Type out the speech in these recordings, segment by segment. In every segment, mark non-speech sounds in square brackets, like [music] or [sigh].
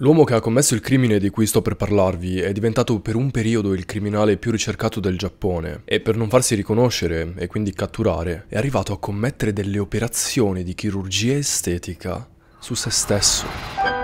L'uomo che ha commesso il crimine di cui sto per parlarvi è diventato per un periodo il criminale più ricercato del Giappone e per non farsi riconoscere e quindi catturare è arrivato a commettere delle operazioni di chirurgia estetica su se stesso.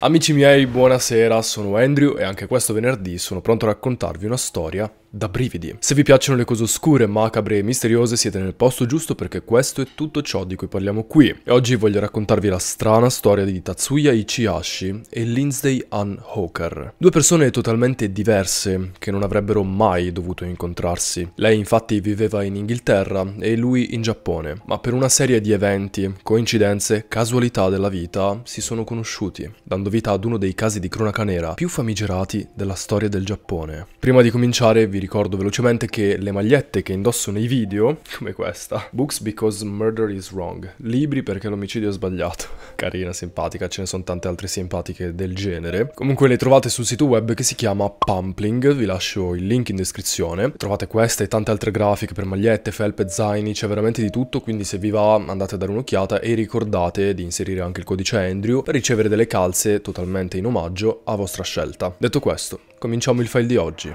Amici miei, buonasera, sono Andrew e anche questo venerdì sono pronto a raccontarvi una storia da brividi. Se vi piacciono le cose oscure, macabre e misteriose siete nel posto giusto perché questo è tutto ciò di cui parliamo qui e oggi voglio raccontarvi la strana storia di Tatsuya Ichihashi e Lindsay Ann Hawker, due persone totalmente diverse che non avrebbero mai dovuto incontrarsi. Lei infatti viveva in Inghilterra e lui in Giappone, ma per una serie di eventi, coincidenze, casualità della vita si sono conosciuti, dando vita ad uno dei casi di cronaca nera più famigerati della storia del Giappone. Prima di cominciare vi vi ricordo velocemente che le magliette che indosso nei video, [laughs] come questa, Books Because Murder is Wrong, libri perché l'omicidio è sbagliato, [laughs] carina, simpatica, ce ne sono tante altre simpatiche del genere. Comunque le trovate sul sito web che si chiama Pumpling, vi lascio il link in descrizione. Trovate queste e tante altre grafiche per magliette, felpe, zaini, c'è veramente di tutto, quindi se vi va andate a dare un'occhiata e ricordate di inserire anche il codice Andrew per ricevere delle calze totalmente in omaggio a vostra scelta. Detto questo, cominciamo il file di oggi.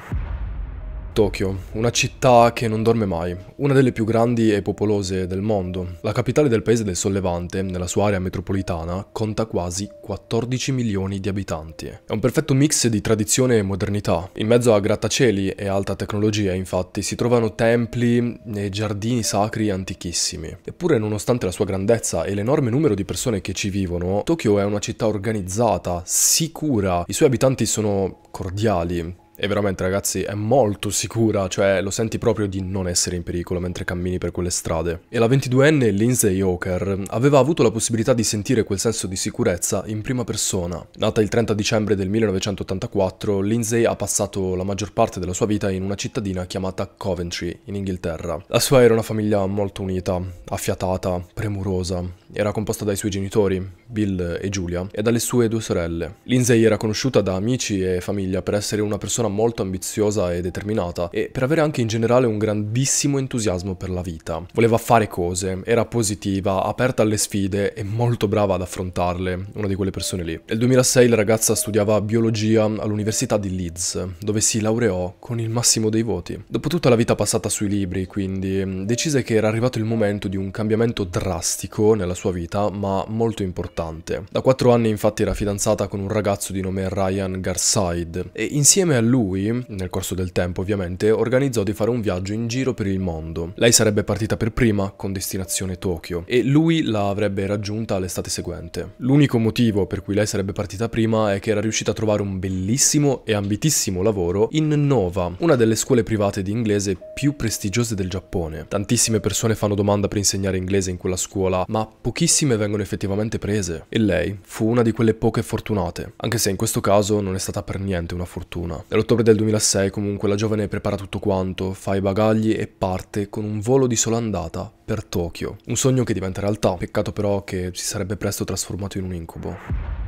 Tokyo, una città che non dorme mai, una delle più grandi e popolose del mondo. La capitale del paese del Sollevante, nella sua area metropolitana, conta quasi 14 milioni di abitanti. È un perfetto mix di tradizione e modernità. In mezzo a grattacieli e alta tecnologia, infatti, si trovano templi e giardini sacri antichissimi. Eppure, nonostante la sua grandezza e l'enorme numero di persone che ci vivono, Tokyo è una città organizzata, sicura. I suoi abitanti sono cordiali, e veramente ragazzi è molto sicura, cioè lo senti proprio di non essere in pericolo mentre cammini per quelle strade. E la 22enne Lindsay Hawker aveva avuto la possibilità di sentire quel senso di sicurezza in prima persona. Nata il 30 dicembre del 1984, Lindsay ha passato la maggior parte della sua vita in una cittadina chiamata Coventry, in Inghilterra. La sua era una famiglia molto unita, affiatata, premurosa. Era composta dai suoi genitori, Bill e Julia, e dalle sue due sorelle. Lindsay era conosciuta da amici e famiglia per essere una persona molto ambiziosa e determinata e per avere anche in generale un grandissimo entusiasmo per la vita. Voleva fare cose, era positiva, aperta alle sfide e molto brava ad affrontarle, una di quelle persone lì. Nel 2006 la ragazza studiava biologia all'Università di Leeds, dove si laureò con il massimo dei voti. Dopo tutta la vita passata sui libri, quindi, decise che era arrivato il momento di un cambiamento drastico nella sua vita, ma molto importante. Da quattro anni infatti era fidanzata con un ragazzo di nome Ryan Garside e insieme a lui lui, nel corso del tempo ovviamente, organizzò di fare un viaggio in giro per il mondo. Lei sarebbe partita per prima con destinazione Tokyo e lui la avrebbe raggiunta l'estate seguente. L'unico motivo per cui lei sarebbe partita prima è che era riuscita a trovare un bellissimo e ambitissimo lavoro in Nova, una delle scuole private di inglese più prestigiose del Giappone. Tantissime persone fanno domanda per insegnare inglese in quella scuola, ma pochissime vengono effettivamente prese. E lei fu una di quelle poche fortunate, anche se in questo caso non è stata per niente una fortuna. Nello nell'ottobre del 2006 comunque la giovane prepara tutto quanto, fa i bagagli e parte con un volo di sola andata per Tokyo. Un sogno che diventa realtà, peccato però che si sarebbe presto trasformato in un incubo.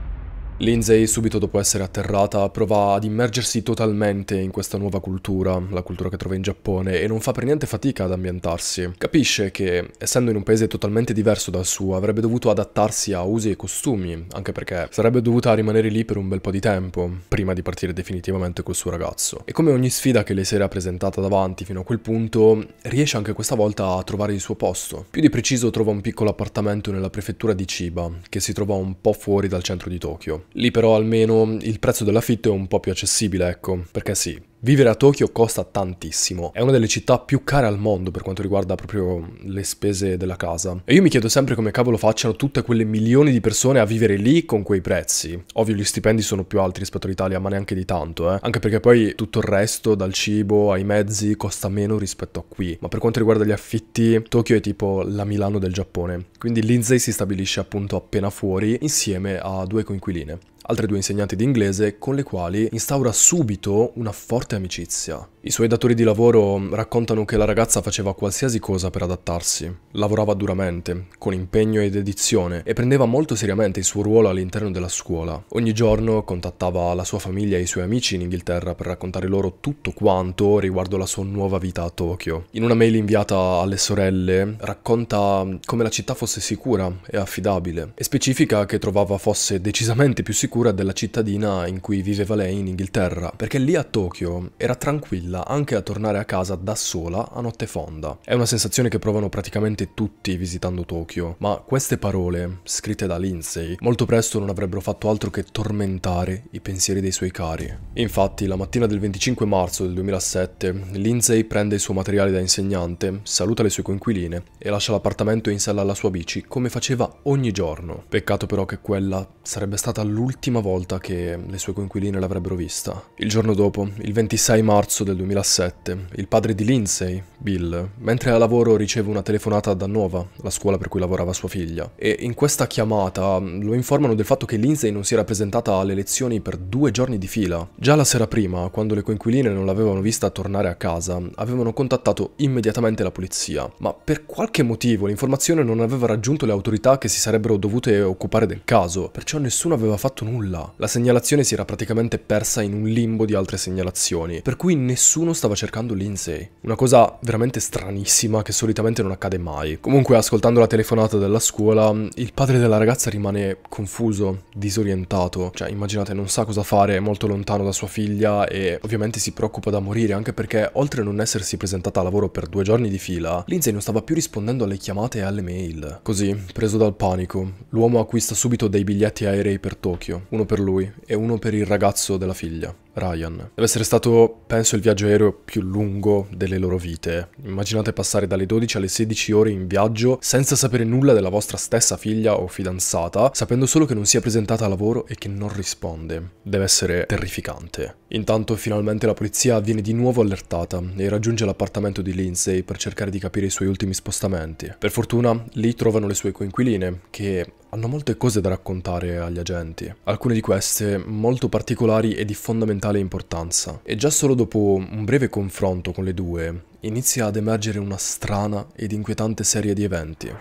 Lindsay, subito dopo essere atterrata, prova ad immergersi totalmente in questa nuova cultura, la cultura che trova in Giappone, e non fa per niente fatica ad ambientarsi. Capisce che, essendo in un paese totalmente diverso dal suo, avrebbe dovuto adattarsi a usi e costumi, anche perché sarebbe dovuta rimanere lì per un bel po' di tempo, prima di partire definitivamente col suo ragazzo. E come ogni sfida che le si era presentata davanti fino a quel punto, riesce anche questa volta a trovare il suo posto. Più di preciso trova un piccolo appartamento nella prefettura di Chiba, che si trova un po' fuori dal centro di Tokyo. Lì però almeno il prezzo dell'affitto è un po' più accessibile, ecco, perché sì, Vivere a Tokyo costa tantissimo, è una delle città più care al mondo per quanto riguarda proprio le spese della casa. E io mi chiedo sempre come cavolo facciano tutte quelle milioni di persone a vivere lì con quei prezzi. Ovvio gli stipendi sono più alti rispetto all'Italia, ma neanche di tanto, eh. Anche perché poi tutto il resto, dal cibo ai mezzi, costa meno rispetto a qui. Ma per quanto riguarda gli affitti, Tokyo è tipo la Milano del Giappone. Quindi Lindsay si stabilisce appunto appena fuori, insieme a due coinquiline altre due insegnanti di inglese con le quali instaura subito una forte amicizia. I suoi datori di lavoro raccontano che la ragazza faceva qualsiasi cosa per adattarsi, lavorava duramente, con impegno ed edizione e prendeva molto seriamente il suo ruolo all'interno della scuola. Ogni giorno contattava la sua famiglia e i suoi amici in Inghilterra per raccontare loro tutto quanto riguardo la sua nuova vita a Tokyo. In una mail inviata alle sorelle racconta come la città fosse sicura e affidabile e specifica che trovava fosse decisamente più sicura sicura della cittadina in cui viveva lei in Inghilterra, perché lì a Tokyo era tranquilla anche a tornare a casa da sola a notte fonda. È una sensazione che provano praticamente tutti visitando Tokyo, ma queste parole, scritte da Lindsay, molto presto non avrebbero fatto altro che tormentare i pensieri dei suoi cari. Infatti, la mattina del 25 marzo del 2007, Lindsay prende il suo materiale da insegnante, saluta le sue coinquiline e lascia l'appartamento in sella alla sua bici come faceva ogni giorno. Peccato però che quella sarebbe stata l'ultima l'ultima volta che le sue coinquiline l'avrebbero vista. Il giorno dopo, il 26 marzo del 2007, il padre di Lindsay, Bill, mentre a lavoro riceve una telefonata da Nova, la scuola per cui lavorava sua figlia, e in questa chiamata mm, lo informano del fatto che Lindsay non si era presentata alle lezioni per due giorni di fila. Già la sera prima, quando le coinquiline non l'avevano vista tornare a casa, avevano contattato immediatamente la polizia, ma per qualche motivo l'informazione non aveva raggiunto le autorità che si sarebbero dovute occupare del caso, perciò nessuno aveva fatto nulla nulla. La segnalazione si era praticamente persa in un limbo di altre segnalazioni, per cui nessuno stava cercando Lindsay. Una cosa veramente stranissima che solitamente non accade mai. Comunque, ascoltando la telefonata della scuola, il padre della ragazza rimane confuso, disorientato. Cioè, immaginate, non sa cosa fare, è molto lontano da sua figlia e ovviamente si preoccupa da morire, anche perché oltre a non essersi presentata a lavoro per due giorni di fila, Lindsay non stava più rispondendo alle chiamate e alle mail. Così, preso dal panico, l'uomo acquista subito dei biglietti aerei per Tokyo uno per lui e uno per il ragazzo della figlia, Ryan. Deve essere stato, penso, il viaggio aereo più lungo delle loro vite. Immaginate passare dalle 12 alle 16 ore in viaggio senza sapere nulla della vostra stessa figlia o fidanzata, sapendo solo che non si è presentata a lavoro e che non risponde. Deve essere terrificante. Intanto finalmente la polizia viene di nuovo allertata e raggiunge l'appartamento di Lindsay per cercare di capire i suoi ultimi spostamenti. Per fortuna lì trovano le sue coinquiline che hanno molte cose da raccontare agli agenti, alcune di queste molto particolari e di fondamentale importanza. E già solo dopo un breve confronto con le due, inizia ad emergere una strana ed inquietante serie di eventi.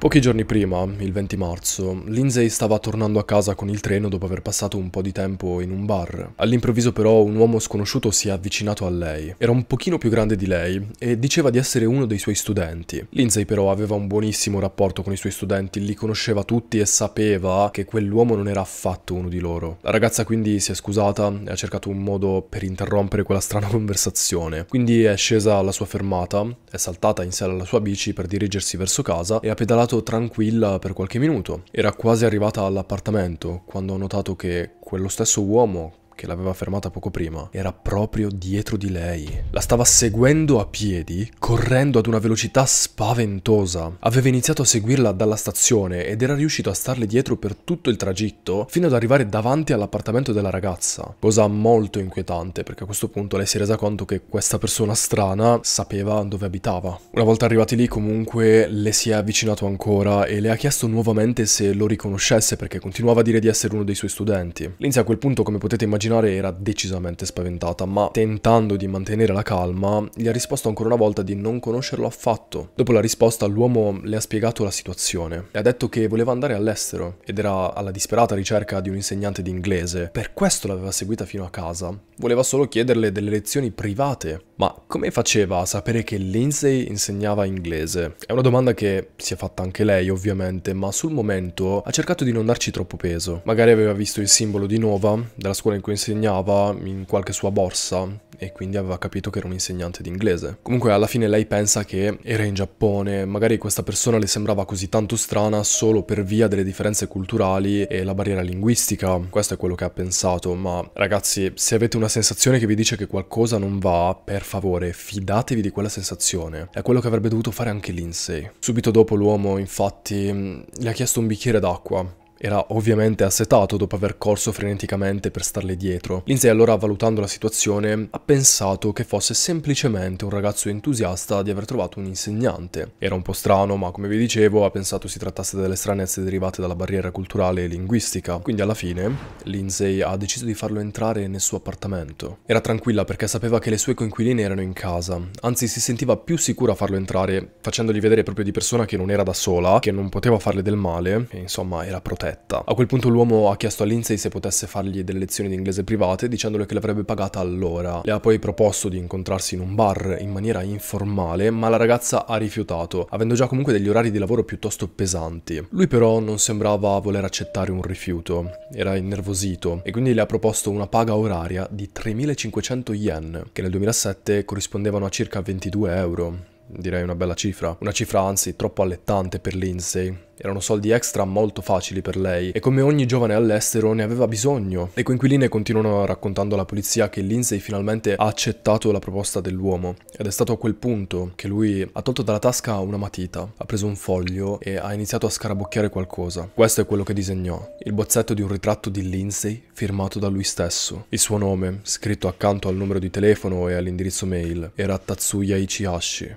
Pochi giorni prima, il 20 marzo, Lindsay stava tornando a casa con il treno dopo aver passato un po' di tempo in un bar. All'improvviso però un uomo sconosciuto si è avvicinato a lei. Era un pochino più grande di lei e diceva di essere uno dei suoi studenti. Lindsay però aveva un buonissimo rapporto con i suoi studenti, li conosceva tutti e sapeva che quell'uomo non era affatto uno di loro. La ragazza quindi si è scusata e ha cercato un modo per interrompere quella strana [laughs] conversazione. Quindi è scesa alla sua fermata, è saltata in sella alla sua bici per dirigersi verso casa e ha pedalato camminato tranquilla per qualche minuto. Era quasi arrivata all'appartamento quando ho notato che quello stesso uomo che l'aveva fermata poco prima, era proprio dietro di lei. La stava seguendo a piedi, correndo ad una velocità spaventosa. Aveva iniziato a seguirla dalla stazione ed era riuscito a starle dietro per tutto il tragitto, fino ad arrivare davanti all'appartamento della ragazza. Cosa molto inquietante, perché a questo punto lei si è resa conto che questa persona strana sapeva dove abitava. Una volta arrivati lì, comunque, le si è avvicinato ancora e le ha chiesto nuovamente se lo riconoscesse, perché continuava a dire di essere uno dei suoi studenti. Lindsay a quel punto, come potete immaginare, immaginare era decisamente spaventata, ma tentando di mantenere la calma, gli ha risposto ancora una volta di non conoscerlo affatto. Dopo la risposta, l'uomo le ha spiegato la situazione. Le ha detto che voleva andare all'estero ed era alla disperata ricerca di un insegnante di inglese. Per questo l'aveva seguita fino a casa. Voleva solo chiederle delle lezioni private. Ma come faceva a sapere che Lindsay insegnava inglese? È una domanda che si è fatta anche lei, ovviamente, ma sul momento ha cercato di non darci troppo peso. Magari aveva visto il simbolo di Nova, della scuola in cui Marco insegnava in qualche sua borsa e quindi aveva capito che era un insegnante di inglese. Comunque alla fine lei pensa che era in Giappone, magari questa persona le sembrava così tanto strana solo per via delle differenze culturali e la barriera linguistica, questo è quello che ha pensato, ma ragazzi se avete una sensazione che vi dice che qualcosa non va, per favore fidatevi di quella sensazione, è quello che avrebbe dovuto fare anche Lindsay. Subito dopo l'uomo infatti le ha chiesto un bicchiere d'acqua era ovviamente assetato dopo aver corso freneticamente per starle dietro. Lindsay allora, valutando la situazione, ha pensato che fosse semplicemente un ragazzo entusiasta di aver trovato un insegnante. Era un po' strano, ma come vi dicevo, ha pensato si trattasse delle stranezze derivate dalla barriera culturale e linguistica. Quindi alla fine, Lindsay ha deciso di farlo entrare nel suo appartamento. Era tranquilla perché sapeva che le sue coinquiline erano in casa, anzi si sentiva più sicura a farlo entrare, facendogli vedere proprio di persona che non era da sola, che non poteva farle del male, e insomma era protetta perfetta. A quel punto l'uomo ha chiesto a Lindsay se potesse fargli delle lezioni di inglese private dicendole che l'avrebbe pagata all'ora. Le ha poi proposto di incontrarsi in un bar in maniera informale, ma la ragazza ha rifiutato, avendo già comunque degli orari di lavoro piuttosto pesanti. Lui però non sembrava voler accettare un rifiuto, era innervosito e quindi le ha proposto una paga oraria di 3.500 yen, che nel 2007 corrispondevano a circa 22 euro. Direi una bella cifra, una cifra anzi troppo allettante per Lindsay, erano soldi extra molto facili per lei e come ogni giovane all'estero ne aveva bisogno. Le coinquiline continuano raccontando alla polizia che Lindsay finalmente ha accettato la proposta dell'uomo ed è stato a quel punto che lui ha tolto dalla tasca una matita, ha preso un foglio e ha iniziato a scarabocchiare qualcosa. Questo è quello che disegnò, il bozzetto di un ritratto di Lindsay firmato da lui stesso. Il suo nome, scritto accanto al numero di telefono e all'indirizzo mail, era Tatsuya Ichihashi.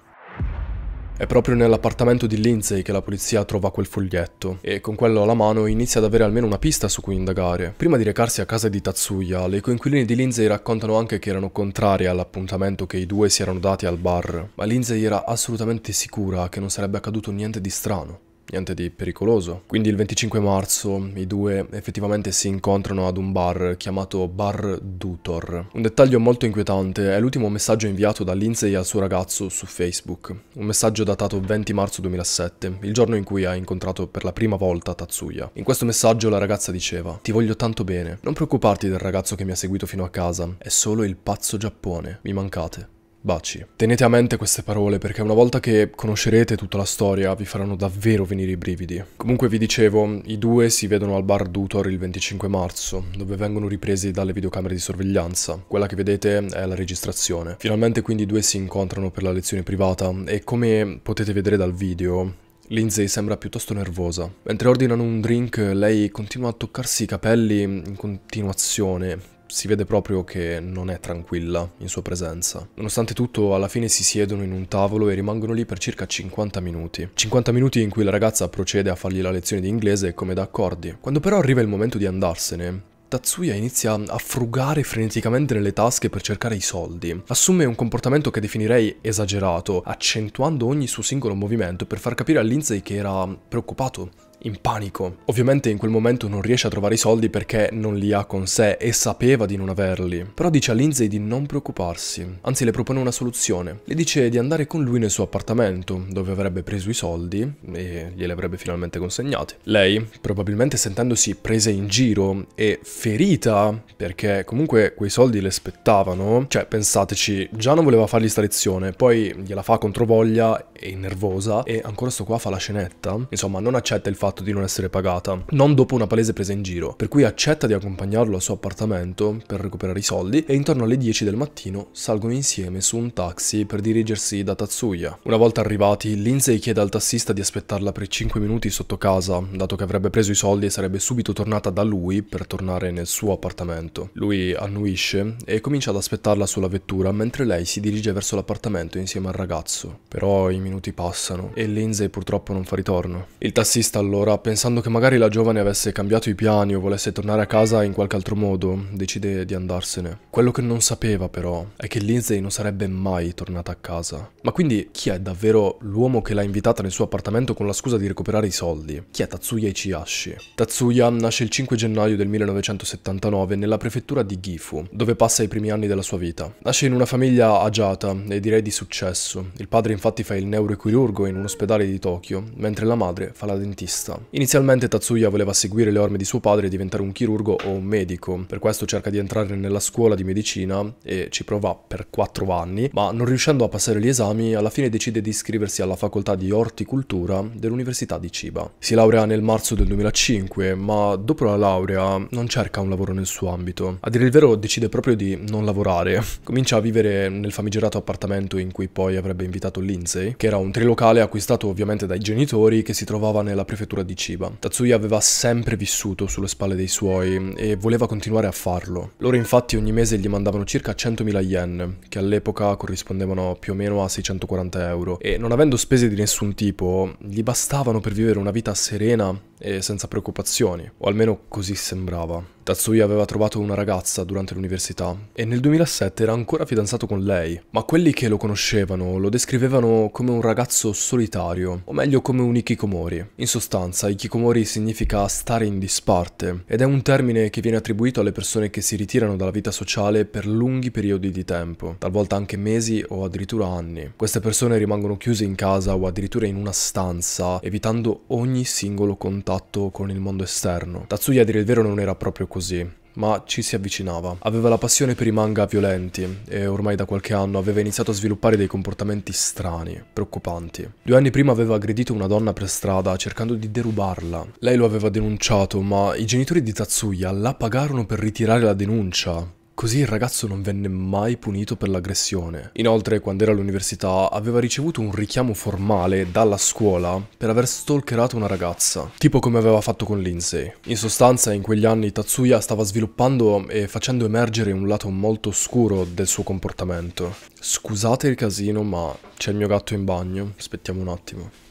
È proprio nell'appartamento di Lindsay che la polizia trova quel foglietto e con quello alla mano inizia ad avere almeno una pista su cui indagare. Prima di recarsi a casa di Tatsuya, le coinquilini di Lindsay raccontano anche che erano contrarie all'appuntamento che i due si erano dati al bar, ma Lindsay era assolutamente sicura che non sarebbe accaduto niente di strano niente di pericoloso. Quindi il 25 marzo i due effettivamente si incontrano ad un bar chiamato Bar Dutor. Un dettaglio molto inquietante è l'ultimo messaggio inviato da Lindsay al suo ragazzo su Facebook, un messaggio datato 20 marzo 2007, il giorno in cui ha incontrato per la prima volta Tatsuya. In questo messaggio la ragazza diceva Ti voglio tanto bene, non preoccuparti del ragazzo che mi ha seguito fino a casa, è solo il pazzo Giappone, mi mancate. Baci. Tenete a mente queste parole perché una volta che conoscerete tutta la storia vi faranno davvero venire i brividi. Comunque vi dicevo, i due si vedono al bar Dutor il 25 marzo, dove vengono ripresi dalle videocamere di sorveglianza. Quella che vedete è la registrazione. Finalmente quindi i due si incontrano per la lezione privata e come potete vedere dal video, Lindsay sembra piuttosto nervosa. Mentre ordinano un drink, lei continua a toccarsi i capelli in continuazione si vede proprio che non è tranquilla in sua presenza. Nonostante tutto, alla fine si siedono in un tavolo e rimangono lì per circa 50 minuti. 50 minuti in cui la ragazza procede a fargli la lezione di inglese come da Quando però arriva il momento di andarsene, Tatsuya inizia a frugare freneticamente nelle tasche per cercare i soldi. Assume un comportamento che definirei esagerato, accentuando ogni suo singolo movimento per far capire a Lindsay che era preoccupato in panico. Ovviamente in quel momento non riesce a trovare i soldi perché non li ha con sé e sapeva di non averli. Però dice a Lindsay di non preoccuparsi, anzi le propone una soluzione. Le dice di andare con lui nel suo appartamento, dove avrebbe preso i soldi e glieli avrebbe finalmente consegnati. Lei, probabilmente sentendosi presa in giro e ferita, perché comunque quei soldi le spettavano, cioè pensateci, già non voleva fargli sta lezione, poi gliela fa controvoglia e nervosa e ancora sto qua fa la scenetta. Insomma, non accetta il fatto fatto di non essere pagata, non dopo una palese presa in giro, per cui accetta di accompagnarlo al suo appartamento per recuperare i soldi e intorno alle 10 del mattino salgono insieme su un taxi per dirigersi da Tatsuya. Una volta arrivati, Lindsay chiede al tassista di aspettarla per 5 minuti sotto casa, dato che avrebbe preso i soldi e sarebbe subito tornata da lui per tornare nel suo appartamento. Lui annuisce e comincia ad aspettarla sulla vettura mentre lei si dirige verso l'appartamento insieme al ragazzo. Però i minuti passano e Lindsay purtroppo non fa ritorno. Il tassista allora allora, pensando che magari la giovane avesse cambiato i piani o volesse tornare a casa in qualche altro modo, decide di andarsene. Quello che non sapeva però è che Lindsay non sarebbe mai tornata a casa. Ma quindi chi è davvero l'uomo che l'ha invitata nel suo appartamento con la scusa di recuperare i soldi? Chi è Tatsuya Ichiyashi? Tatsuya nasce il 5 gennaio del 1979 nella prefettura di Gifu, dove passa i primi anni della sua vita. Nasce in una famiglia agiata e direi di successo. Il padre infatti fa il neurochirurgo in un ospedale di Tokyo, mentre la madre fa la dentista testa. Inizialmente Tatsuya voleva seguire le orme di suo padre e diventare un chirurgo o un medico, per questo cerca di entrare nella scuola di medicina e ci prova per 4 anni, ma non riuscendo a passare gli esami, alla fine decide di iscriversi alla facoltà di orticoltura dell'Università di Chiba. Si laurea nel marzo del 2005, ma dopo la laurea non cerca un lavoro nel suo ambito. A dire il vero decide proprio di non lavorare. [laughs] Comincia a vivere nel famigerato appartamento in cui poi avrebbe invitato Lindsay, che era un trilocale acquistato ovviamente dai genitori che si trovava nella prefettura cultura di Chiba. Tatsuya aveva sempre vissuto sulle spalle dei suoi e voleva continuare a farlo. Loro infatti ogni mese gli mandavano circa 100.000 yen, che all'epoca corrispondevano più o meno a 640 euro, e non avendo spese di nessun tipo, gli bastavano per vivere una vita serena e senza preoccupazioni, o almeno così sembrava. Tatsuya aveva trovato una ragazza durante l'università e nel 2007 era ancora fidanzato con lei, ma quelli che lo conoscevano lo descrivevano come un ragazzo solitario, o meglio come un ikikomori. In sostanza, ikikomori significa stare in disparte ed è un termine che viene attribuito alle persone che si ritirano dalla vita sociale per lunghi periodi di tempo, talvolta anche mesi o addirittura anni. Queste persone rimangono chiuse in casa o addirittura in una stanza, evitando ogni singolo contatto contatto con il mondo esterno. Tatsuya a dire il vero non era proprio così ma ci si avvicinava. Aveva la passione per i manga violenti e ormai da qualche anno aveva iniziato a sviluppare dei comportamenti strani, preoccupanti. Due anni prima aveva aggredito una donna per strada cercando di derubarla. Lei lo aveva denunciato, ma i genitori di Tatsuya la pagarono per ritirare la denuncia Così il ragazzo non venne mai punito per l'aggressione. Inoltre, quando era all'università, aveva ricevuto un richiamo formale dalla scuola per aver stalkerato una ragazza, tipo come aveva fatto con Lindsay. In sostanza, in quegli anni Tatsuya stava sviluppando e facendo emergere un lato molto oscuro del suo comportamento. Scusate il casino, ma c'è il mio gatto in bagno, aspettiamo un attimo.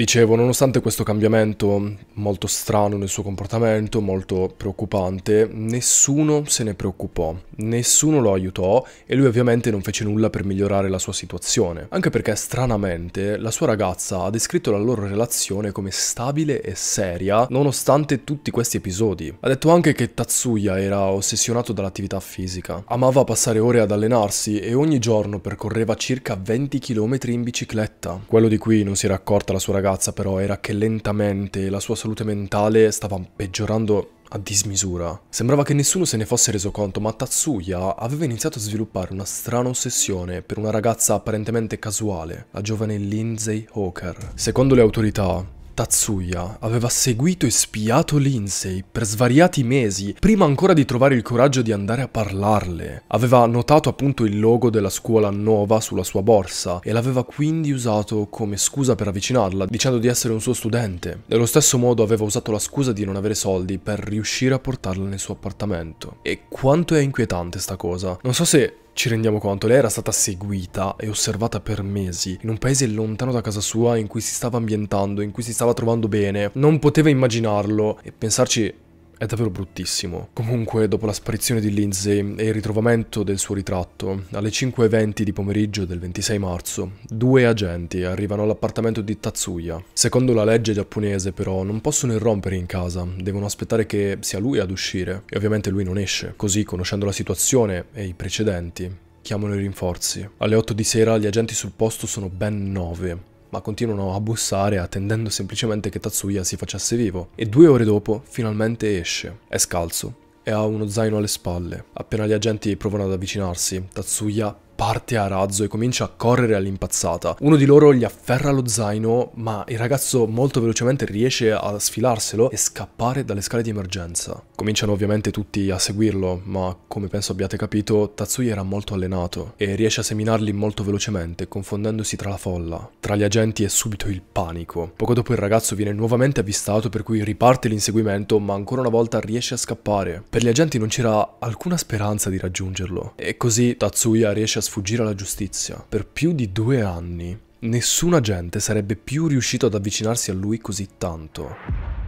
Dicevo, nonostante questo cambiamento molto strano nel suo comportamento, molto preoccupante, nessuno se ne preoccupò, nessuno lo aiutò e lui ovviamente non fece nulla per migliorare la sua situazione, anche perché stranamente la sua ragazza ha descritto la loro relazione come stabile e seria nonostante tutti questi episodi. Ha detto anche che Tatsuya era ossessionato dall'attività fisica, amava passare ore ad allenarsi e ogni giorno percorreva circa 20 km in bicicletta. Quello di cui non si era accorta la sua ragazza ragazza però era che lentamente la sua salute mentale stava peggiorando a dismisura. Sembrava che nessuno se ne fosse reso conto, ma Tatsuya aveva iniziato a sviluppare una strana ossessione per una ragazza apparentemente casuale, la giovane Lindsay Hawker. Secondo le autorità, Tatsuya aveva seguito e spiato Lindsay per svariati mesi, prima ancora di trovare il coraggio di andare a parlarle. Aveva notato appunto il logo della scuola Nova sulla sua borsa e l'aveva quindi usato come scusa per avvicinarla, dicendo di essere un suo studente. Nello stesso modo aveva usato la scusa di non avere soldi per riuscire a portarla nel suo appartamento. E quanto è inquietante sta cosa. Non so se ci rendiamo conto, lei era stata seguita e osservata per mesi, in un paese lontano da casa sua in cui si stava ambientando, in cui si stava trovando bene. Non poteva immaginarlo e pensarci è davvero bruttissimo. Comunque, dopo la sparizione di Lindsay e il ritrovamento del suo ritratto, alle 5.20 di pomeriggio del 26 marzo, due agenti arrivano all'appartamento di Tatsuya. Secondo la legge giapponese, però, non possono irrompere in casa, devono aspettare che sia lui ad uscire, e ovviamente lui non esce. Così, conoscendo la situazione e i precedenti, chiamano i rinforzi. Alle 8 di sera gli agenti sul posto sono ben 9 ma continuano a bussare attendendo semplicemente che Tatsuya si facesse vivo, e due ore dopo finalmente esce. È scalzo e ha uno zaino alle spalle. Appena gli agenti provano ad avvicinarsi, Tatsuya parte a razzo e comincia a correre all'impazzata. Uno di loro gli afferra lo zaino, ma il ragazzo molto velocemente riesce a sfilarselo e scappare dalle scale di emergenza. Cominciano ovviamente tutti a seguirlo, ma come penso abbiate capito, Tatsuya era molto allenato e riesce a seminarli molto velocemente, confondendosi tra la folla. Tra gli agenti è subito il panico. Poco dopo il ragazzo viene nuovamente avvistato, per cui riparte l'inseguimento, ma ancora una volta riesce a scappare. Per gli agenti non c'era alcuna speranza di raggiungerlo. E così Tatsuya riesce a sfuggire alla giustizia. Per più di due anni, nessun agente sarebbe più riuscito ad avvicinarsi a lui così tanto.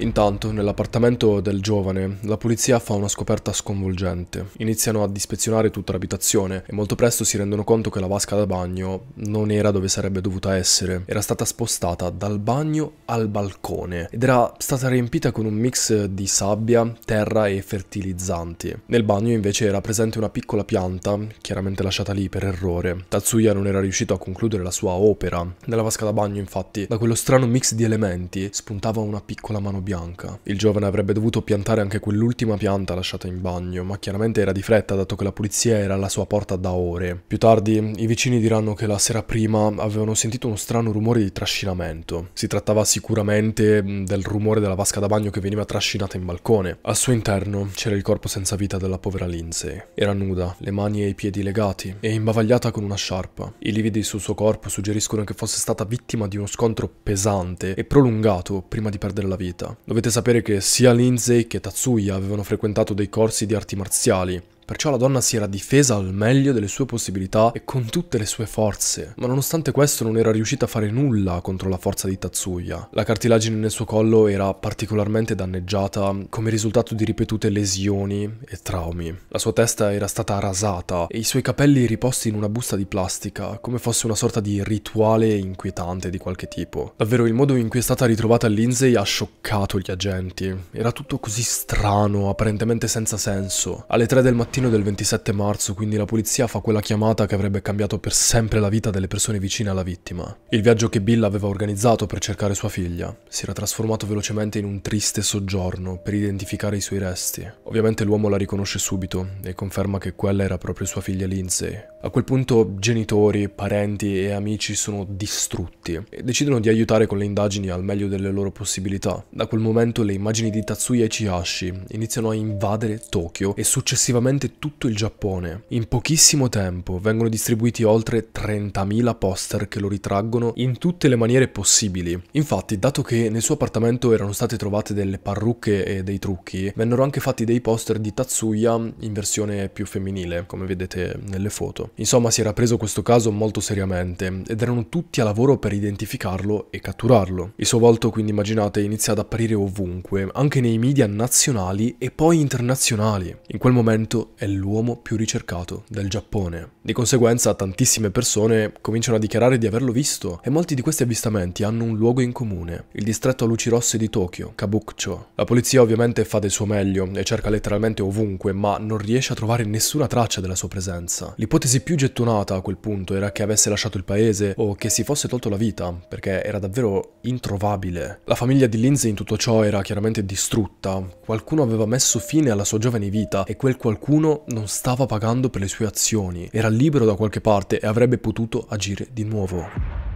Intanto, nell'appartamento del giovane, la polizia fa una scoperta sconvolgente. Iniziano ad ispezionare tutta l'abitazione e molto presto si rendono conto che la vasca da bagno non era dove sarebbe dovuta essere. Era stata spostata dal bagno al balcone ed era stata riempita con un mix di sabbia, terra e fertilizzanti. Nel bagno invece era presente una piccola pianta, chiaramente lasciata lì per errore. Tatsuya non era riuscito a concludere la sua opera. Nella vasca da bagno, infatti, da quello strano mix di elementi spuntava una piccola mano bianca bianca. Il giovane avrebbe dovuto piantare anche quell'ultima pianta lasciata in bagno, ma chiaramente era di fretta dato che la polizia era alla sua porta da ore. Più tardi i vicini diranno che la sera prima avevano sentito uno strano rumore di trascinamento. Si trattava sicuramente mm, del rumore della vasca da bagno che veniva trascinata in balcone. Al suo interno c'era il corpo senza vita della povera Lindsay. Era nuda, le mani e i piedi legati e imbavagliata con una sciarpa. I lividi sul suo corpo suggeriscono che fosse stata vittima di uno scontro pesante e prolungato prima di perdere la vita. Dovete sapere che sia Lindsay che Tatsuya avevano frequentato dei corsi di arti marziali, Perciò la donna si era difesa al meglio delle sue possibilità e con tutte le sue forze, ma nonostante questo non era riuscita a fare nulla contro la forza di Tatsuya. La cartilagine nel suo collo era particolarmente danneggiata come risultato di ripetute lesioni e traumi. La sua testa era stata rasata e i suoi capelli riposti in una busta di plastica, come fosse una sorta di rituale inquietante di qualche tipo. Davvero il modo in cui è stata ritrovata Lindsay ha scioccato gli agenti. Era tutto così strano, apparentemente senza senso. Alle 3 del mattino mattino del 27 marzo, quindi la polizia fa quella chiamata che avrebbe cambiato per sempre la vita delle persone vicine alla vittima. Il viaggio che Bill aveva organizzato per cercare sua figlia si era trasformato velocemente in un triste soggiorno per identificare i suoi resti. Ovviamente l'uomo la riconosce subito e conferma che quella era proprio sua figlia Lindsay. A quel punto genitori, parenti e amici sono distrutti e decidono di aiutare con le indagini al meglio delle loro possibilità. Da quel momento le immagini di Tatsuya Ichihashi iniziano a invadere Tokyo e successivamente tutto il Giappone. In pochissimo tempo vengono distribuiti oltre 30.000 poster che lo ritraggono in tutte le maniere possibili. Infatti, dato che nel suo appartamento erano state trovate delle parrucche e dei trucchi, vennero anche fatti dei poster di Tatsuya in versione più femminile, come vedete nelle foto. Insomma, si era preso questo caso molto seriamente ed erano tutti a lavoro per identificarlo e catturarlo. Il suo volto, quindi immaginate, inizia ad apparire ovunque, anche nei media nazionali e poi internazionali. In quel momento è l'uomo più ricercato del Giappone. Di conseguenza tantissime persone cominciano a dichiarare di averlo visto e molti di questi avvistamenti hanno un luogo in comune, il distretto a luci rosse di Tokyo, Kabukcho. La polizia ovviamente fa del suo meglio e cerca letteralmente ovunque, ma non riesce a trovare nessuna traccia della sua presenza. L'ipotesi più gettonata a quel punto era che avesse lasciato il paese o che si fosse tolto la vita, perché era davvero introvabile. La famiglia di Lindsay in tutto ciò era chiaramente distrutta, qualcuno aveva messo fine alla sua giovane vita e quel qualcuno Nessuno non stava pagando per le sue azioni, era libero da qualche parte e avrebbe potuto agire di nuovo.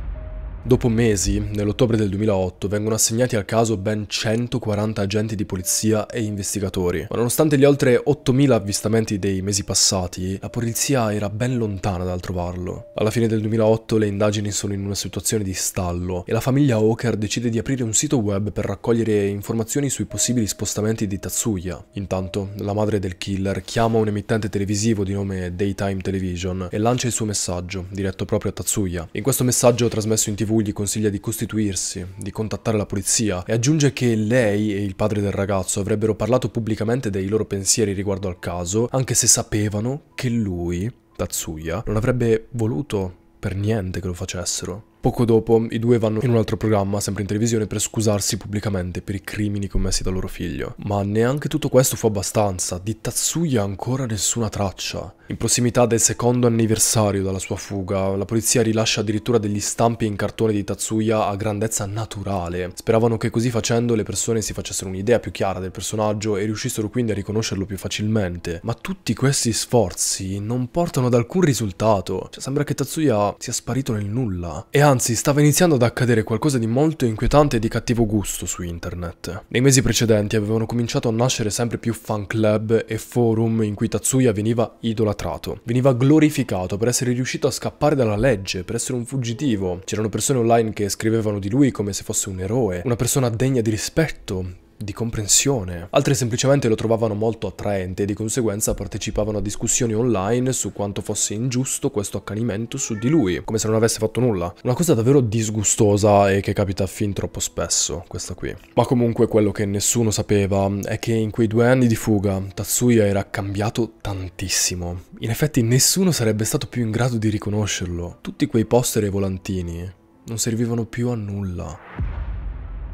Dopo mesi, nell'ottobre del 2008, vengono assegnati al caso ben 140 agenti di polizia e investigatori. Ma nonostante gli oltre 8.000 avvistamenti dei mesi passati, la polizia era ben lontana dal trovarlo. Alla fine del 2008 le indagini sono in una situazione di stallo e la famiglia Hawker decide di aprire un sito web per raccogliere informazioni sui possibili spostamenti di Tatsuya. Intanto, la madre del killer chiama un emittente televisivo di nome Daytime Television e lancia il suo messaggio, diretto proprio a Tatsuya. In questo messaggio trasmesso in tv gli consiglia di costituirsi, di contattare la polizia e aggiunge che lei e il padre del ragazzo avrebbero parlato pubblicamente dei loro pensieri riguardo al caso, anche se sapevano che lui, Tatsuya, non avrebbe voluto per niente che lo facessero. Poco dopo i due vanno in un altro programma, sempre in televisione, per scusarsi pubblicamente per i crimini commessi da loro figlio. Ma neanche tutto questo fu abbastanza, di Tatsuya ancora nessuna traccia. In prossimità del secondo anniversario della sua fuga, la polizia rilascia addirittura degli stampi in cartone di Tatsuya a grandezza naturale. Speravano che così facendo le persone si facessero un'idea più chiara del personaggio e riuscissero quindi a riconoscerlo più facilmente. Ma tutti questi sforzi non portano ad alcun risultato. Cioè, sembra che Tatsuya sia sparito nel nulla. E anzi, Anzi, stava iniziando ad accadere qualcosa di molto inquietante e di cattivo gusto su internet. Nei mesi precedenti avevano cominciato a nascere sempre più fan club e forum in cui Tatsuya veniva idolatrato, veniva glorificato per essere riuscito a scappare dalla legge, per essere un fuggitivo. C'erano persone online che scrivevano di lui come se fosse un eroe, una persona degna di rispetto, di comprensione. Altri semplicemente lo trovavano molto attraente e di conseguenza partecipavano a discussioni online su quanto fosse ingiusto questo accanimento su di lui, come se non avesse fatto nulla. Una cosa davvero disgustosa e che capita fin troppo spesso, questa qui. Ma comunque quello che nessuno sapeva è che in quei due anni di fuga Tatsuya era cambiato tantissimo. In effetti nessuno sarebbe stato più in grado di riconoscerlo. Tutti quei poster e volantini non servivano più a nulla.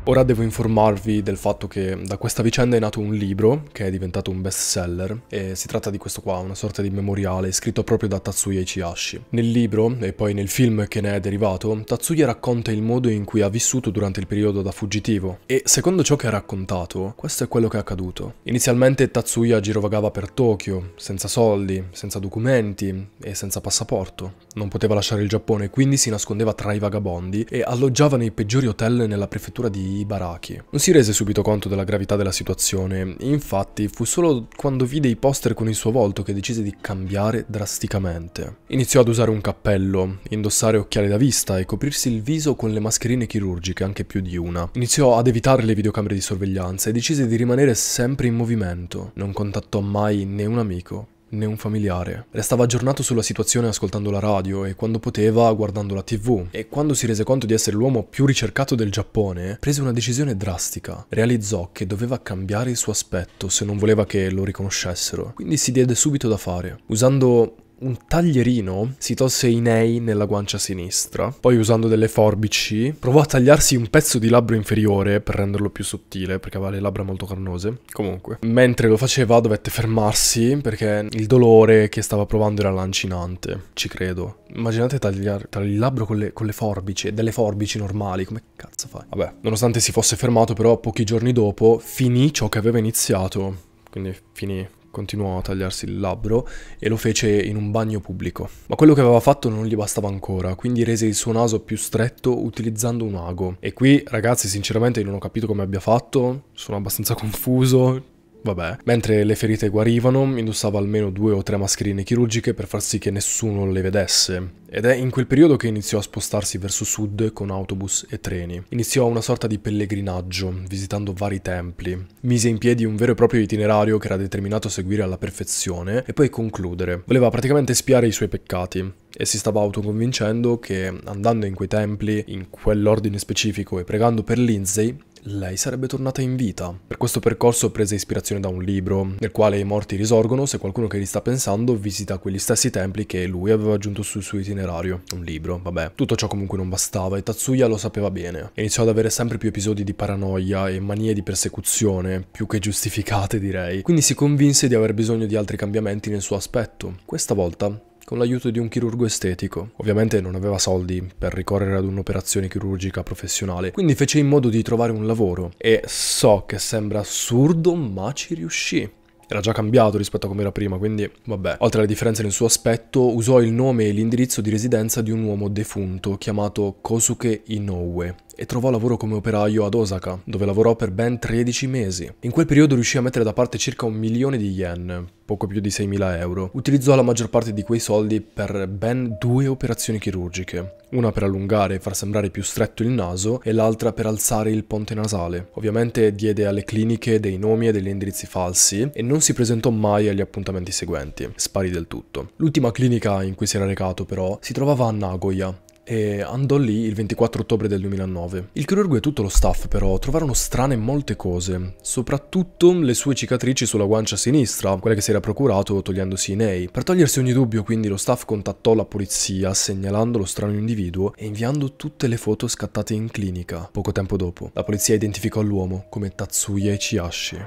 Ora devo informarvi del fatto che da questa vicenda è nato un libro che è diventato un best seller e si tratta di questo qua, una sorta di memoriale scritto proprio da Tatsuya Ichihashi. Nel libro e poi nel film che ne è derivato, Tatsuya racconta il modo in cui ha vissuto durante il periodo da fuggitivo e secondo ciò che ha raccontato, questo è quello che è accaduto. Inizialmente Tatsuya girovagava per Tokyo, senza soldi, senza documenti e senza passaporto. Non poteva lasciare il Giappone, quindi si nascondeva tra i vagabondi e alloggiava nei peggiori hotel nella prefettura di di Ibaraki. Non si rese subito conto della gravità della situazione, infatti fu solo quando vide i poster con il suo volto che decise di cambiare drasticamente. Iniziò ad usare un cappello, indossare occhiali da vista e coprirsi il viso con le mascherine chirurgiche, anche più di una. Iniziò ad evitare le videocamere di sorveglianza e decise di rimanere sempre in movimento. Non contattò mai né un amico né un familiare. Restava aggiornato sulla situazione ascoltando la radio e quando poteva guardando la tv e quando si rese conto di essere l'uomo più ricercato del Giappone prese una decisione drastica. Realizzò che doveva cambiare il suo aspetto se non voleva che lo riconoscessero, quindi si diede subito da fare, usando un taglierino si tolse i nei nella guancia sinistra, poi usando delle forbici provò a tagliarsi un pezzo di labbro inferiore per renderlo più sottile perché aveva le labbra molto carnose. Comunque, mentre lo faceva dovette fermarsi perché il dolore che stava provando era lancinante, ci credo. Immaginate tagliare il labbro con le, con le forbici, delle forbici normali, come cazzo fai? Vabbè, nonostante si fosse fermato però pochi giorni dopo finì ciò che aveva iniziato quindi finì Continuò a tagliarsi il labbro e lo fece in un bagno pubblico. Ma quello che aveva fatto non gli bastava ancora, quindi rese il suo naso più stretto utilizzando un ago. E qui, ragazzi, sinceramente non ho capito come abbia fatto, sono abbastanza confuso, Vabbè. Mentre le ferite guarivano, indossava almeno due o tre mascherine chirurgiche per far sì che nessuno le vedesse. Ed è in quel periodo che iniziò a spostarsi verso sud con autobus e treni. Iniziò una sorta di pellegrinaggio, visitando vari templi. Mise in piedi un vero e proprio itinerario che era determinato a seguire alla perfezione e poi concludere. Voleva praticamente spiare i suoi peccati e si stava autoconvincendo che andando in quei templi, in quell'ordine specifico e pregando per Lindsay, lei sarebbe tornata in vita. Per questo percorso prese ispirazione da un libro, nel quale i morti risorgono se qualcuno che li sta pensando visita quegli stessi templi che lui aveva aggiunto sul suo itinerario. Un libro, vabbè. Tutto ciò comunque non bastava e Tatsuya lo sapeva bene. Iniziò ad avere sempre più episodi di paranoia e manie di persecuzione, più che giustificate direi. Quindi si convinse di aver bisogno di altri cambiamenti nel suo aspetto. Questa volta con l'aiuto di un chirurgo estetico. Ovviamente non aveva soldi per ricorrere ad un'operazione chirurgica professionale, quindi fece in modo di trovare un lavoro e so che sembra assurdo, ma ci riuscì era già cambiato rispetto a come era prima, quindi vabbè. Oltre alle differenze nel suo aspetto, usò il nome e l'indirizzo di residenza di un uomo defunto chiamato Kosuke Inoue, e trovò lavoro come operaio ad Osaka, dove lavorò per ben 13 mesi. In quel periodo riuscì a mettere da parte circa un milione di yen, poco più di 6.000 euro. Utilizzò la maggior parte di quei soldi per ben due operazioni chirurgiche, una per allungare e far sembrare più stretto il naso e l'altra per alzare il ponte nasale. Ovviamente diede alle cliniche dei nomi e degli indirizzi falsi e non si presentò mai agli appuntamenti seguenti, sparì del tutto. L'ultima clinica in cui si era recato però si trovava a Nagoya e andò lì il 24 ottobre del 2009. Il chirurgo e tutto lo staff però trovarono strane molte cose, soprattutto le sue cicatrici sulla guancia sinistra, quelle che si era procurato togliendosi i nei. Per togliersi ogni dubbio quindi lo staff contattò la polizia segnalando lo strano individuo e inviando tutte le foto scattate in clinica poco tempo dopo. La polizia identificò l'uomo come Tatsuya Ichihashi.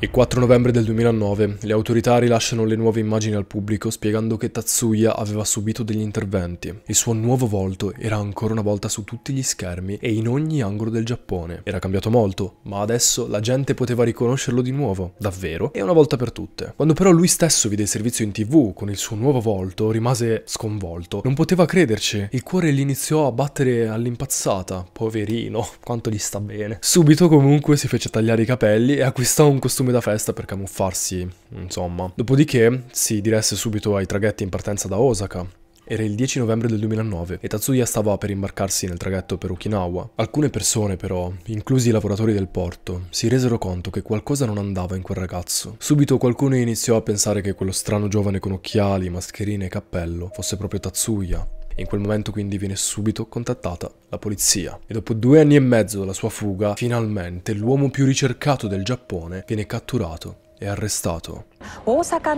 Il 4 novembre del 2009 le autorità rilasciano le nuove immagini al pubblico spiegando che Tatsuya aveva subito degli interventi. Il suo nuovo volto era ancora una volta su tutti gli schermi e in ogni angolo del Giappone. Era cambiato molto, ma adesso la gente poteva riconoscerlo di nuovo, davvero, e una volta per tutte. Quando però lui stesso vide il servizio in tv con il suo nuovo volto, rimase sconvolto. Non poteva crederci, il cuore gli iniziò a battere all'impazzata. Poverino, quanto gli sta bene. Subito comunque si fece tagliare i capelli e acquistò un costume costume da festa per camuffarsi, insomma. Dopodiché si diresse subito ai traghetti in partenza da Osaka, era il 10 novembre del 2009 e Tatsuya stava per imbarcarsi nel traghetto per Okinawa. Alcune persone però, inclusi i lavoratori del porto, si resero conto che qualcosa non andava in quel ragazzo. Subito qualcuno iniziò a pensare che quello strano giovane con occhiali, mascherine e cappello fosse proprio Tatsuya, in quel momento quindi viene subito contattata la polizia. E dopo due anni e mezzo dalla sua fuga, finalmente l'uomo più ricercato del Giappone viene catturato e arrestato. Osaka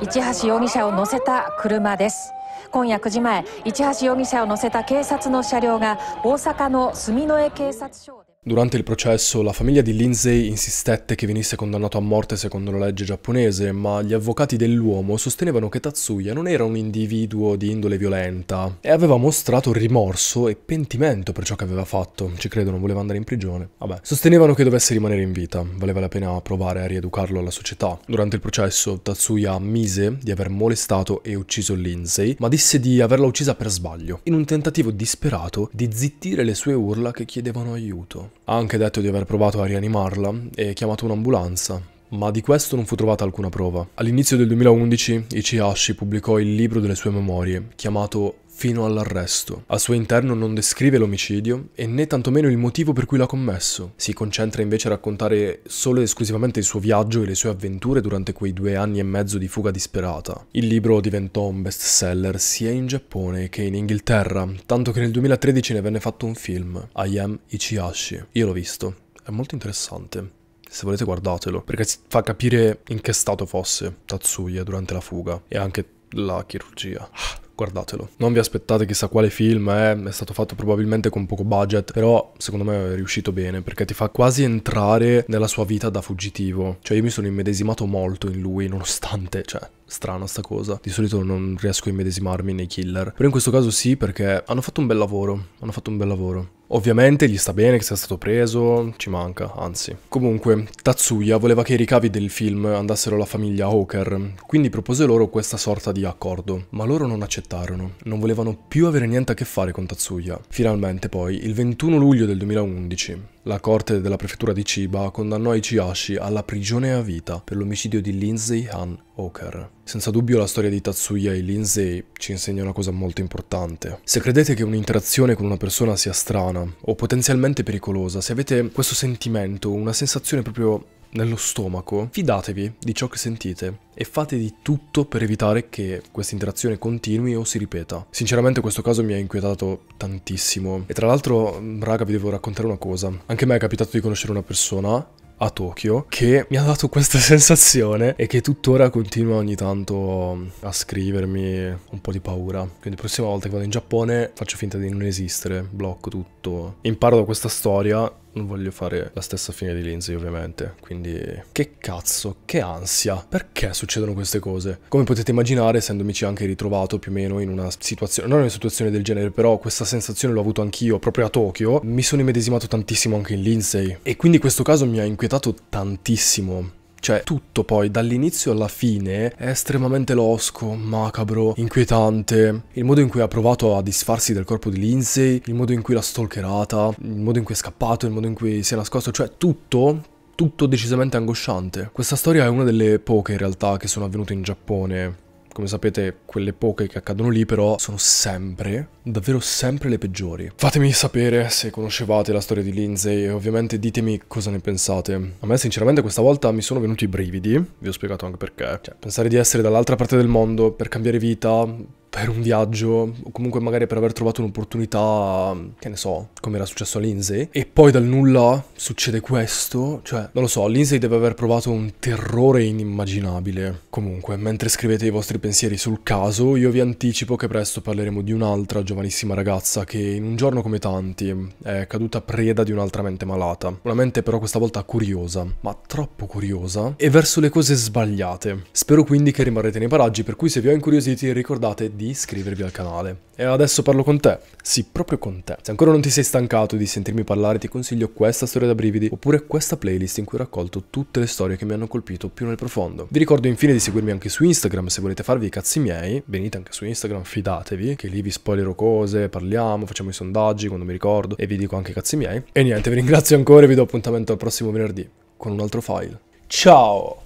市橋容疑者を乗せた車です今夜9時前市橋容疑者を乗せた警察の車両が大阪の住之江警察署 Durante il processo la famiglia di Lindsay insistette che venisse condannato a morte secondo la legge giapponese, ma gli avvocati dell'uomo sostenevano che Tatsuya non era un individuo di indole violenta e aveva mostrato rimorso e pentimento per ciò che aveva fatto. Ci credo, non voleva andare in prigione. Vabbè. Sostenevano che dovesse rimanere in vita, valeva la pena provare a rieducarlo alla società. Durante il processo Tatsuya ammise di aver molestato e ucciso Lindsay, ma disse di averla uccisa per sbaglio, in un tentativo disperato di zittire le sue urla che chiedevano aiuto. Ha anche detto di aver provato a rianimarla e chiamato un'ambulanza, ma di questo non fu trovata alcuna prova. All'inizio del 2011 Ichihashi pubblicò il libro delle sue memorie, chiamato fino all'arresto. Al suo interno non descrive l'omicidio e né tantomeno il motivo per cui l'ha commesso. Si concentra invece a raccontare solo ed esclusivamente il suo viaggio e le sue avventure durante quei due anni e mezzo di fuga disperata. Il libro diventò un best seller sia in Giappone che in Inghilterra, tanto che nel 2013 ne venne fatto un film, I Am Ichihashi. Io l'ho visto, è molto interessante. Se volete guardatelo, perché fa capire in che stato fosse Tatsuya durante la fuga e anche la chirurgia. Guardatelo, non vi aspettate chissà quale film, eh? è stato fatto probabilmente con poco budget, però secondo me è riuscito bene perché ti fa quasi entrare nella sua vita da fuggitivo. Cioè io mi sono immedesimato molto in lui, nonostante, cioè, strana sta cosa. Di solito non riesco a immedesimarmi nei killer, però in questo caso sì perché hanno fatto un bel lavoro, hanno fatto un bel lavoro. Ovviamente gli sta bene che sia stato preso, ci manca, anzi. Comunque, Tatsuya voleva che i ricavi del film andassero alla famiglia Hawker, quindi propose loro questa sorta di accordo, ma loro non accettarono, non volevano più avere niente a che fare con Tatsuya. Finalmente poi, il 21 luglio del 2011, la corte della prefettura di Chiba condannò Ichihashi alla prigione a vita per l'omicidio di Lindsay Han Oker. Senza dubbio la storia di Tatsuya e Lindsay ci insegna una cosa molto importante. Se credete che un'interazione con una persona sia strana o potenzialmente pericolosa, se avete questo sentimento, una sensazione proprio nello stomaco, fidatevi di ciò che sentite e fate di tutto per evitare che questa interazione continui o si ripeta. Sinceramente questo caso mi ha inquietato tantissimo. E tra l'altro, mm, raga, vi devo raccontare una cosa. Anche a me è capitato di conoscere una persona a Tokyo che mi ha dato questa [laughs] sensazione e che tuttora continua ogni tanto mm, a scrivermi un po' di paura. Quindi la prossima volta che vado in Giappone faccio finta di non esistere, blocco tutto detto imparo da questa storia, non voglio fare la stessa fine di Lindsay ovviamente, quindi che cazzo, che ansia, perché succedono queste cose? Come potete immaginare, essendomici anche ritrovato più o meno in una situazione, non in una situazione del genere, però questa sensazione l'ho avuto anch'io proprio a Tokyo, mi sono immedesimato tantissimo anche in Lindsay e quindi questo caso mi ha inquietato tantissimo. Cioè, tutto poi, dall'inizio alla fine, è estremamente losco, macabro, inquietante. Il modo in cui ha provato a disfarsi del corpo di Lindsay, il modo in cui l'ha stalkerata, il modo in cui è scappato, il modo in cui si è nascosto, cioè tutto tutto decisamente angosciante. Questa storia è una delle poche in realtà che sono avvenute in Giappone come sapete quelle poche che accadono lì però sono sempre, davvero sempre le peggiori. Fatemi sapere se conoscevate la storia di Lindsay e ovviamente ditemi cosa ne pensate. A me sinceramente questa volta mi sono venuti i brividi, vi ho spiegato anche perché. Cioè, pensare di essere dall'altra parte del mondo per cambiare vita, per un viaggio o comunque magari per aver trovato un'opportunità, che ne so, come era successo a Lindsay, e poi dal nulla succede questo, cioè, non lo so, Lindsay deve aver provato un terrore inimmaginabile. Comunque, mentre scrivete i vostri pensieri sul caso, io vi anticipo che presto parleremo di un'altra giovanissima ragazza che in un giorno come tanti è caduta preda di un'altra mente malata, una mente però questa volta curiosa, ma troppo curiosa, e verso le cose sbagliate. Spero quindi che rimarrete nei paraggi, per cui se vi ho incuriositi ricordate di iscrivervi al canale. E adesso parlo con te, sì, proprio con te. Se ancora non ti sei stancato di sentirmi parlare, ti consiglio questa storia da brividi oppure questa playlist in cui ho raccolto tutte le storie che mi hanno colpito più nel profondo. Vi ricordo infine di seguirmi anche su Instagram se volete farvi i cazzi miei, venite anche su Instagram, fidatevi, che lì vi spoilerò cose, parliamo, facciamo i sondaggi quando mi ricordo e vi dico anche i cazzi miei. E niente, vi ringrazio ancora e vi do appuntamento al prossimo venerdì con un altro file. Ciao!